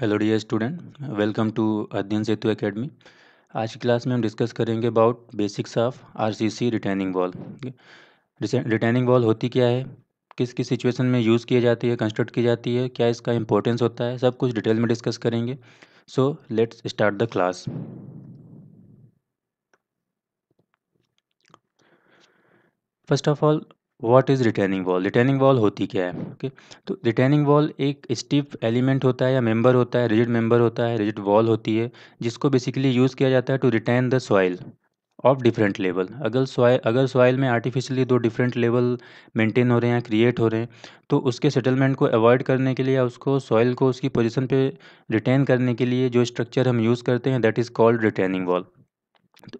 Hello dear student welcome to Adhyayan Setu academy आज की class में हम डिस्कस करेंगे about basics of RCC returning wall returning wall होती क्या है किस किस सिचुएशन में यूज़ की जाती है कंस्ट्रक्ट की जाती है क्या इसका इंपॉर्टेंस होता है सब कुछ डिटेल में डिस्कस करेंगे so let's start the class first of all what is returning wall returning wall होती क्या है ओके okay? तो रिटर्निंग वॉल एक स्टिफ एलिमेंट होता है या मेम्बर होता है रिजिड मेम्बर होता है रिजिड वॉल होती है जिसको बेसिकली यूज़ किया जाता है to return the soil of different level अगर सॉइल अगर सॉइल में आर्टिफिशियली दो डिफरेंट लेवल मेंटेन हो रहे हैं क्रिएट हो रहे हैं तो उसके सेटलमेंट को अवॉइड करने के लिए या उसको सॉइल को उसकी पोजिशन पर रिटेन करने के लिए जो स्ट्रक्चर हम यूज़ करते हैं that is called returning wall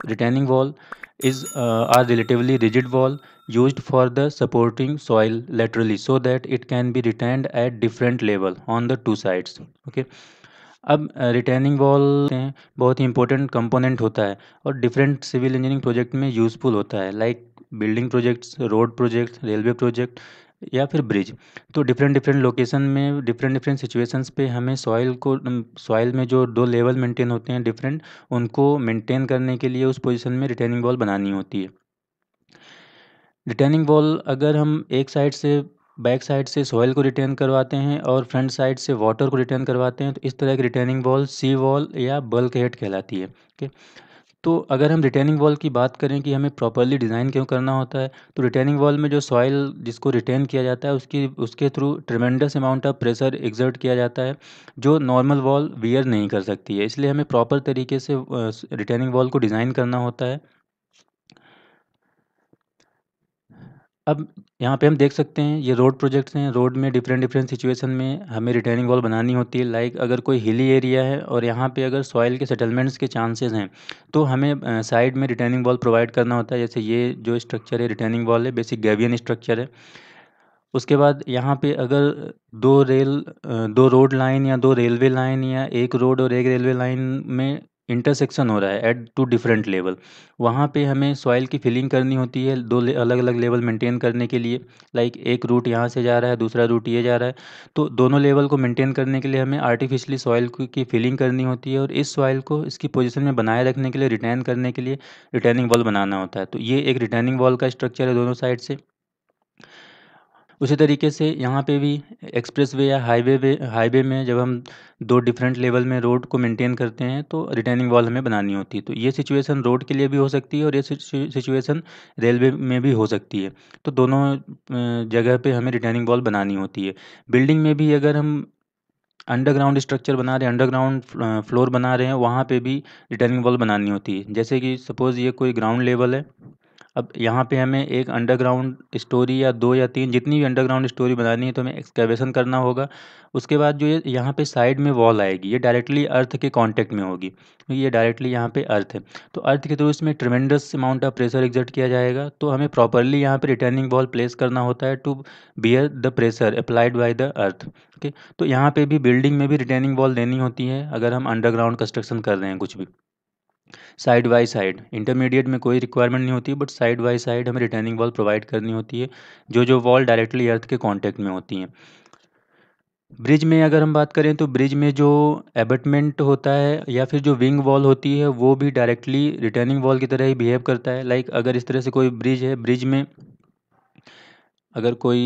returning wall is are relatively rigid wall used for the supporting soil laterally so that it can be retained at different level on the two sides okay अब returning wall बहुत ही important component होता है और different civil engineering project में useful होता है like building projects road project railway project या फिर ब्रिज तो डिफरेंट डिफरेंट लोकेशन में डिफरेंट डिफरेंट सिचुएशंस पे हमें सॉइल को सॉइल में जो दो लेवल मेंटेन होते हैं डिफरेंट उनको मेंटेन करने के लिए उस पोजीशन में रिटेनिंग वॉल बनानी होती है रिटर्निंग वॉल अगर हम एक साइड से बैक साइड से सॉइल को रिटर्न करवाते हैं और फ्रंट साइड से वाटर को रिटर्न करवाते हैं तो इस तरह की रिटर्निंग वॉल सी वॉल या बल्क हेड कहलाती है ओके तो अगर हम रिटर्निंग वॉल की बात करें कि हमें प्रॉपरली डिज़ाइन क्यों करना होता है तो रिटर्निंग वॉल में जो सॉइल जिसको रिटेन किया जाता है उसकी उसके through tremendous amount of pressure exert किया जाता है जो नॉर्मल वॉल वियर नहीं कर सकती है इसलिए हमें प्रॉपर तरीके से रिटर्निंग वॉल को डिज़ाइन करना होता है अब यहाँ पे हम देख सकते हैं ये रोड प्रोजेक्ट्स हैं रोड में डिफरेंट डिफरेंट सिचुएशन में हमें रिटर्निंग वॉल बनानी होती है लाइक अगर कोई हिली एरिया है और यहाँ पे अगर सॉइल के सेटलमेंट्स के चांसेस हैं तो हमें साइड में रिटर्निंग वॉल प्रोवाइड करना होता है जैसे ये जो स्ट्रक्चर है रिटर्निंग वॉल है बेसिक गैवियन स्ट्रक्चर है उसके बाद यहाँ पे अगर दो रेल दो रोड लाइन या दो रेलवे लाइन या एक रोड और एक रेलवे लाइन में इंटरसेक्शन हो रहा है एट टू डिफरेंट लेवल वहाँ पे हमें सॉइल की फिलिंग करनी होती है दो अलग अलग लेवल मेंटेन करने के लिए लाइक एक रूट यहाँ से जा रहा है दूसरा रूट ये जा रहा है तो दोनों लेवल को मेंटेन करने के लिए हमें आर्टिफिशियली सॉइल की फिलिंग करनी होती है और इस सॉइल को इसकी पोजिशन में बनाए रखने के लिए रिटर्न करने के लिए रिटर्निंग वॉल बनाना होता है तो ये एक रिटर्निंग वॉल का स्ट्रक्चर है दोनों साइड से उसी तरीके से यहाँ पे भी एक्सप्रेसवे या हाईवे वे हाईवे में जब हम दो डिफरेंट लेवल में रोड को मेंटेन करते हैं तो रिटर्निंग वॉल हमें बनानी होती है तो ये सिचुएशन रोड के लिए भी हो सकती है और ये सिचुएशन रेलवे में भी हो सकती है तो दोनों जगह पे हमें रिटर्निंग वॉल बनानी होती है बिल्डिंग में भी अगर हम अंडरग्राउंड स्ट्रक्चर बना रहे हैं अंडरग्राउंड फ्लोर बना रहे हैं वहाँ पर भी रिटर्निंग वॉल बनानी होती है जैसे कि सपोज़ ये कोई ग्राउंड लेवल है अब यहाँ पे हमें एक अंडरग्राउंड स्टोरी या दो या तीन जितनी भी अंडरग्राउंड स्टोरी बनानी है तो हमें एक्सकेवेशन करना होगा उसके बाद जो ये यहाँ पे साइड में वॉल आएगी ये डायरेक्टली अर्थ के कांटेक्ट में होगी क्योंकि ये डायरेक्टली यहाँ पे अर्थ है तो अर्थ के थ्रू इसमें tremendous amount of pressure exert किया जाएगा तो हमें प्रॉपरली यहाँ पर रिटर्निंग वॉल प्लेस करना होता है to bear the pressure applied by the earth okay तो यहाँ पर भी बिल्डिंग में भी रिटर्निंग वॉल देनी होती है अगर हम अंडरग्राउंड कंस्ट्रक्शन कर रहे हैं कुछ भी साइड बाई साइड इंटरमीडिएट में कोई रिक्वायरमेंट नहीं होती बट साइड बाई साइड हमें रिटर्निंग वॉल प्रोवाइड करनी होती है जो जो वॉल डायरेक्टली अर्थ के कॉन्टेक्ट में होती हैं ब्रिज में अगर हम बात करें तो ब्रिज में जो एबटमेंट होता है या फिर जो विंग वॉल होती है वो भी डायरेक्टली रिटर्निंग वॉल की तरह ही बिहेव करता है लाइक like अगर इस तरह से कोई ब्रिज है ब्रिज में अगर कोई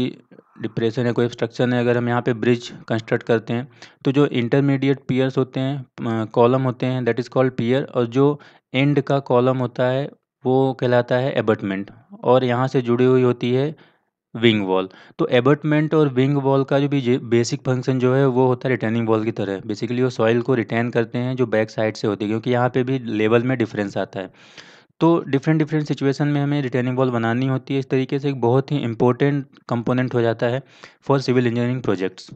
डिप्रेशन है कोई एब्स्ट्रक्शन है अगर हम यहाँ पे ब्रिज कंस्ट्रक्ट करते हैं तो जो इंटरमीडिएट पीयर्स होते हैं कॉलम होते हैं दैट इज़ कॉल्ड पीयर और जो एंड का कॉलम होता है वो कहलाता है एबटमेंट और यहाँ से जुड़ी हुई होती है विंग वॉल तो एबटमेंट और विंग वॉल का जो भी बेसिक फंक्शन जो है वो होता है रिटर्निंग वॉल की तरह बेसिकली वो सॉइल को रिटर्न करते हैं जो बैक साइड से होती है क्योंकि यहाँ पे भी लेवल में डिफरेंस आता है तो डिफरेंट डिफरेंट सिचुएशन में हमें रिटर्निंग वॉल बनानी होती है इस तरीके से एक बहुत ही इंपॉर्टेंट कंपोनेंट हो जाता है फॉर सिविल इंजीनियरिंग प्रोजेक्ट्स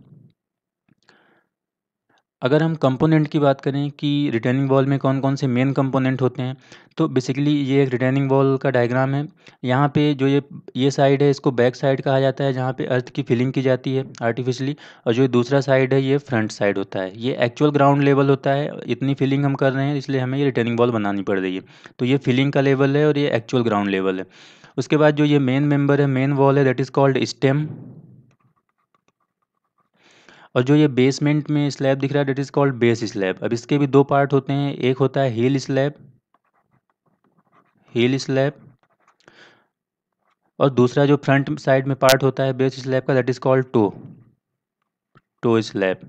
अगर हम कंपोनेंट की बात करें कि रिटर्निंग वॉल में कौन कौन से मेन कंपोनेंट होते हैं तो बेसिकली ये एक रिटर्निंग वॉल का डायग्राम है यहाँ पे जो ये ये साइड है इसको बैक साइड कहा जाता है जहाँ पे अर्थ की फिलिंग की जाती है आर्टिफिशली और जो दूसरा साइड है ये फ्रंट साइड होता है ये एक्चुअल ग्राउंड लेवल होता है इतनी फिलिंग हम कर रहे हैं इसलिए हमें ये रिटर्निंग वॉल बनानी पड़ रही है तो ये फिलिंग का लेवल है और ये एक्चुअल ग्राउंड लेवल है उसके बाद जो ये मेन मेम्बर है मेन वॉल है दैट इज़ कॉल्ड स्टेम और जो ये बेसमेंट में स्लैब दिख रहा है that is called base slab अब इसके भी दो पार्ट होते हैं एक होता है हील स्लैब हील स्लैब और दूसरा जो फ्रंट साइड में पार्ट होता है बेस स्लैब का that is called toe toe slab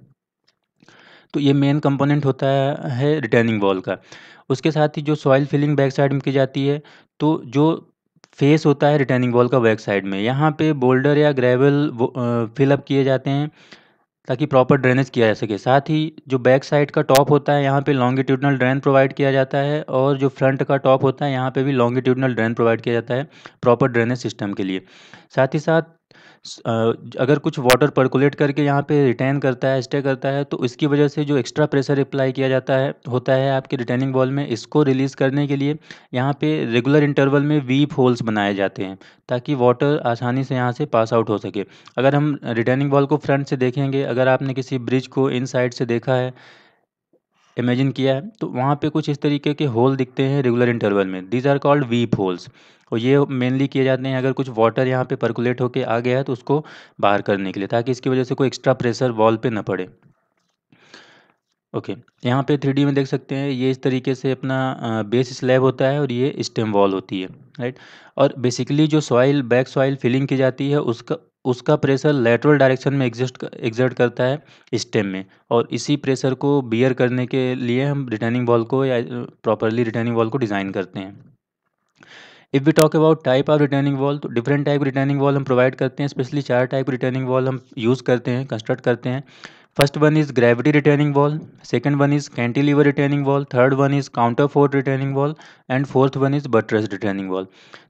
तो ये मेन कंपोनेंट होता है रिटर्निंग वॉल का उसके साथ ही जो सॉइल फिलिंग बैक साइड में की जाती है तो जो फेस होता है रिटर्निंग वॉल का बैक साइड में यहाँ पे बोल्डर या ग्रेवल फिलअप किए जाते हैं ताकि प्रॉपर ड्रेनेज किया जा सके साथ ही जो बैक साइड का टॉप होता है यहाँ पे लॉन्गिट्यूडनल ड्रेन प्रोवाइड किया जाता है और जो फ्रंट का टॉप होता है यहाँ पे भी लॉन्गिट्यूडनल ड्रेन प्रोवाइड किया जाता है प्रॉपर ड्रेनेज सिस्टम के लिए साथ ही साथ अगर कुछ वाटर परकुलेट करके यहाँ पे रिटेन करता है स्टे करता है तो इसकी वजह से जो एक्स्ट्रा प्रेशर अप्लाई किया जाता है होता है आपके रिटेनिंग वॉल में इसको रिलीज़ करने के लिए यहाँ पे रेगुलर इंटरवल में वीप होल्स बनाए जाते हैं ताकि वाटर आसानी से यहाँ से पास आउट हो सके अगर हम रिटेनिंग वॉल को फ्रंट से देखेंगे अगर आपने किसी ब्रिज को इन साइड से देखा है इमेजिन किया है तो वहाँ पे कुछ इस तरीके के होल दिखते हैं रेगुलर इंटरवल में these are called weep holes और ये मेनली किए जाते हैं अगर कुछ वाटर यहाँ पे परकुलेट होके आ गया है तो उसको बाहर करने के लिए ताकि इसकी वजह से कोई एक्स्ट्रा प्रेशर वॉल पे ना पड़े ओके okay. यहाँ पे थ्री में देख सकते हैं ये इस तरीके से अपना बेस स्लैब होता है और ये स्टेम वॉल होती है राइट और बेसिकली जो सॉइल बैक सॉइल फिलिंग की जाती है उसका उसका प्रेशर लेटरल डायरेक्शन में एग्जिस्ट एग्जर्ट करता है स्टेम में और इसी प्रेशर को बियर करने के लिए हम रिटर्निंग बॉल को या प्रॉपरली रिटर्निंग बॉल को डिज़ाइन करते हैं if we talk about type of returning wall तो डिफरेंट टाइप रिटर्निंग वॉल हम प्रोवाइड करते हैं स्पेशली चार टाइप रिटर्निंग वॉल हम यूज़ करते हैं कंस्ट्रक्ट करते हैं first one is gravity returning wall second one is cantilever returning wall third one is counterfort returning wall and fourth one is buttress returning wall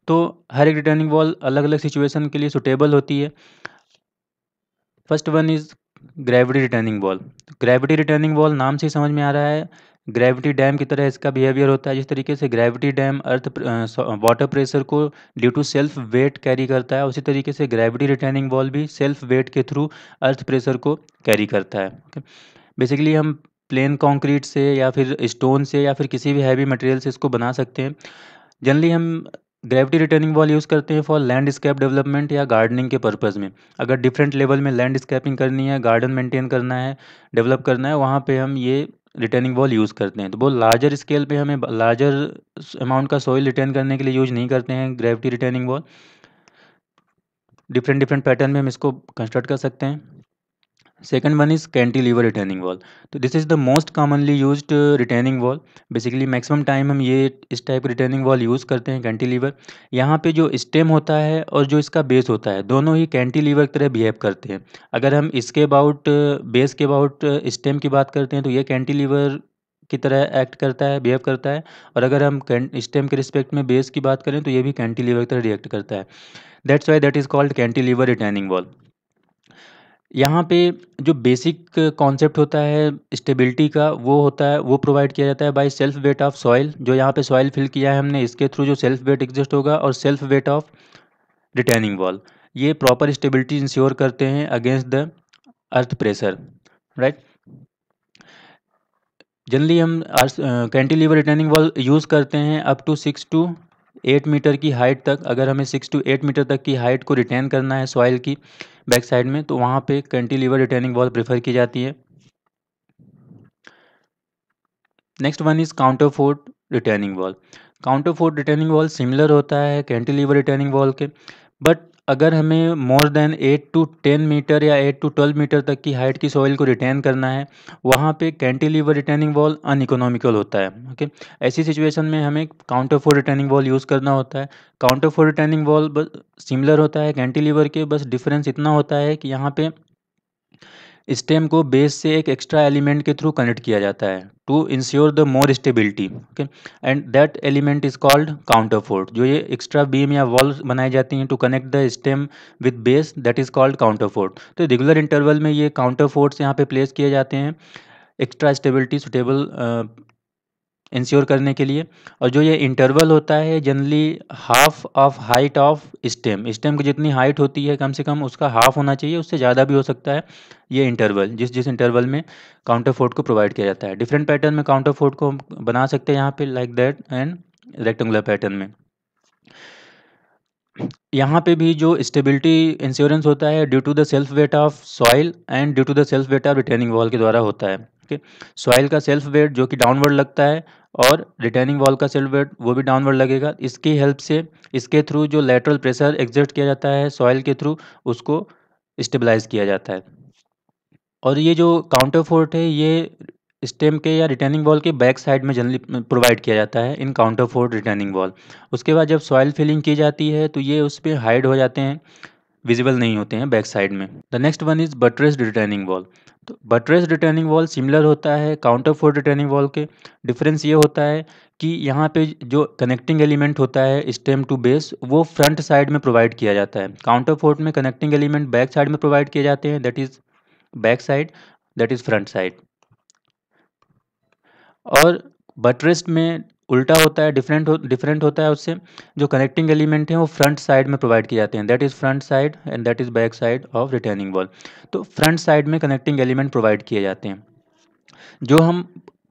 तो हर एक returning wall अलग अलग सिचुएशन के लिए सुटेबल होती है first one is gravity returning wall gravity returning wall नाम से समझ में आ रहा है ग्रेविटी डैम की तरह इसका बिहेवियर होता है जिस तरीके से gravity dam earth water pressure को due to self weight carry करता है उसी तरीके से ग्रेविटी रिटर्निंग वॉल भी सेल्फ वेट के थ्रू अर्थ प्रेशर को कैरी करता है ओके बेसिकली हम प्लेन कंक्रीट से या फिर स्टोन से या फिर किसी भी हैवी मटेरियल से इसको बना सकते हैं जनरली हम ग्रेविटी रिटर्निंग वॉल यूज़ करते हैं फॉर लैंडस्केप डेवलपमेंट या गार्डनिंग के पर्पज़ में अगर डिफरेंट लेवल में लैंडस्केपिंग करनी है गार्डन मेंटेन करना है डेवलप करना है वहाँ पे हम ये रिटर्निंग वॉल यूज़ करते हैं तो वो लार्जर स्केल पे हमें लार्जर अमाउंट का सॉइल रिटर्न करने के लिए यूज नहीं करते हैं gravity returning wall different different pattern में हम इसको कंस्ट्रक्ट कर सकते हैं second one is cantilever returning wall तो this is the most commonly use returning wall basically maximum time हम ये इस टाइप की रिटर्निंग वॉल यूज़ करते हैं कैंटी लीवर यहाँ पर जो स्टेम होता है और जो इसका बेस होता है दोनों ही कैंटी लीवर की तरह बिहेव करते हैं अगर हम इसके अबाउट बेस uh, के अबाउट स्टेम uh, की बात करते हैं तो ये लीवर की तरह एक्ट करता है बिहेव करता है और अगर हम स्टेम के रिस्पेक्ट में बेस की बात करें तो ये भी कैंटी लीवर की तरह रिएक्ट करता है that's why that is called cantilever returning wall यहाँ पे जो बेसिक कॉन्सेप्ट होता है स्टेबिलिटी का वो होता है वो प्रोवाइड किया जाता है by self weight of soil जो यहाँ पे सॉइल फिल किया है हमने इसके थ्रू जो सेल्फ वेट एग्जिस्ट होगा और self weight of returning wall ये प्रॉपर स्टेबिलिटी इंश्योर करते हैं against the earth pressure right generally हम कैंटिलीवर रिटर्निंग वॉल यूज़ करते हैं up to six to eight metre की हाइट तक अगर हमें सिक्स टू एट मीटर तक की हाइट को रिटेन करना है सॉइल की बैक साइड में तो वहाँ पे कैंटिलीवर रिटर्निंग बॉल प्रेफर की जाती है next one is counterfort returning wall counterfort returning wall similar होता है कैंटिलीवर रिटर्निंग बॉल के बट अगर हमें more than eight to ten metre या एट टू ट्वेल्व मीटर तक की हाइट की सॉइल को रिटेन करना है वहाँ पे कैंटिलीवर रिटेनिंग वॉल इकोनॉमिकल होता है ओके ऐसी सिचुएशन में हमें counterfort retaining wall use करना होता है काउंटर फोर रिटेनिंग वॉल बस सिमिलर होता है कैंटिलीवर के बस डिफरेंस इतना होता है कि यहाँ पे स्टेम को बेस से एक एक्स्ट्रा एलिमेंट के थ्रू कनेक्ट किया जाता है to ensure the more stability okay and that element is called counterfort जो ये एक्स्ट्रा बीम या वॉल बनाई जाती हैं to connect the stem with base that is called counterfort तो रेगुलर इंटरवल में ये काउंटर फोर्ट्स यहाँ पे प्लेस किए जाते हैं एक्स्ट्रा स्टेबिलिटी सुटेबल इंश्योर करने के लिए और जो ये इंटरवल होता है generally half of height of stem stem की जितनी हाइट होती है कम से कम उसका हाफ होना चाहिए उससे ज़्यादा भी हो सकता है ये इंटरवल जिस जिस इंटरवल में काउंटर फोर्ट को प्रोवाइड किया जाता है डिफरेंट पैटर्न में काउंटर फोर्ट को हम बना सकते हैं यहाँ पे like that and rectangular pattern में यहाँ पे भी जो स्टेबिलिटी इंश्योरेंस होता है due to the self weight of soil and due to the self weight of retaining wall के द्वारा होता है ओके सॉइल का सेल्फ वेट जो कि डाउनवर्ड लगता है और रिटर्निंग वॉल का सेल्फ वेट वो भी डाउनवर्ड लगेगा इसकी हेल्प से इसके थ्रू जो लेटरल प्रेशर एग्जर्ट किया जाता है सॉइल के थ्रू उसको स्टेबलाइज किया जाता है और ये जो काउंटर फोर्ट है ये स्टेम के या रिटर्निंग वॉल के बैक साइड में जनरली प्रोवाइड किया जाता है in counterfort returning wall उसके बाद जब सॉइल फिलिंग की जाती है तो ये उस पर हाइड हो जाते हैं विजिबल नहीं होते हैं बैक साइड में the next one is buttressed returning wall तो बटरेस रिटर्निंग वॉल सिमिलर होता है काउंटर फोर रिटर्निंग वॉल के डिफरेंस ये होता है कि यहाँ पे जो कनेक्टिंग एलिमेंट होता है स्टेम टू बेस वो फ्रंट साइड में प्रोवाइड किया जाता है काउंटर फोर्ट में कनेक्टिंग एलिमेंट बैक साइड में प्रोवाइड किए जाते हैं that is back side that is front side और बटरेस्ट में उल्टा होता है डिफरेंट हो डिफरेंट होता है उससे जो कनेक्टिंग एलिमेंट हैं वो फ्रंट साइड में प्रोवाइड किए जाते हैं that is front side and that is back side of returning wall तो फ्रंट साइड में कनेक्टिंग एलिमेंट प्रोवाइड किए जाते हैं जो हम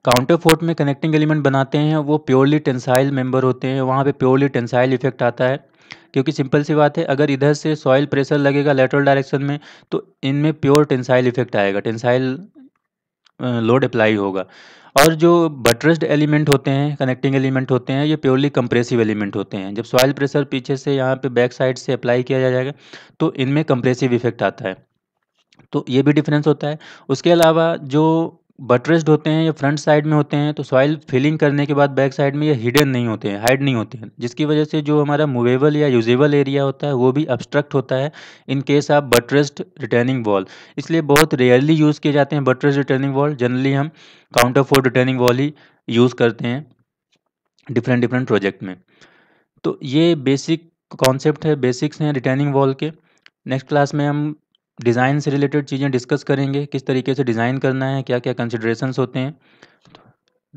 काउंटर फोर्ट में कनेक्टिंग एलिमेंट बनाते हैं वो प्योरली टेंसाइल मेंबर होते हैं वहाँ पे प्योरली टेंसाइल इफेक्ट आता है क्योंकि सिंपल सी बात है अगर इधर से सॉइल प्रेशर लगेगा लेटरल डायरेक्शन में तो इनमें प्योर टेंसाइल इफेक्ट आएगा टेंसाइल लोड अप्लाई होगा और जो बटरेस्ड एलिमेंट होते हैं कनेक्टिंग एलिमेंट होते हैं ये प्योरली कंप्रेसिव एलिमेंट होते हैं जब सॉइल प्रेशर पीछे से यहाँ पे बैक साइड से अप्लाई किया जाएगा तो इनमें कंप्रेसिव इफेक्ट आता है तो ये भी डिफरेंस होता है उसके अलावा जो बटरेस्ड होते हैं या फ्रंट साइड में होते हैं तो सॉइल फिलिंग करने के बाद बैक साइड में ये हिडन नहीं होते हैं हाइड नहीं होते हैं जिसकी वजह से जो हमारा मूवेबल या यूजेबल एरिया होता है वो भी अब्स्ट्रक्ट होता है in case of buttressed returning wall इसलिए बहुत रेयरली यूज़ किए जाते हैं बटरेस्ड रिटर्निंग वॉल जनरली हम काउंटर फोर रिटर्निंग वॉल ही यूज़ करते हैं डिफरेंट डिफरेंट प्रोजेक्ट में तो ये बेसिक कॉन्सेप्ट है बेसिक्स हैं रिटर्निंग वॉल के नेक्स्ट क्लास में हम डिज़ाइन से रिलेटेड चीज़ें डिस्कस करेंगे किस तरीके से डिज़ाइन करना है क्या क्या कंसिड्रेशन होते हैं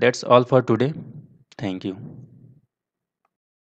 that's all for today thank you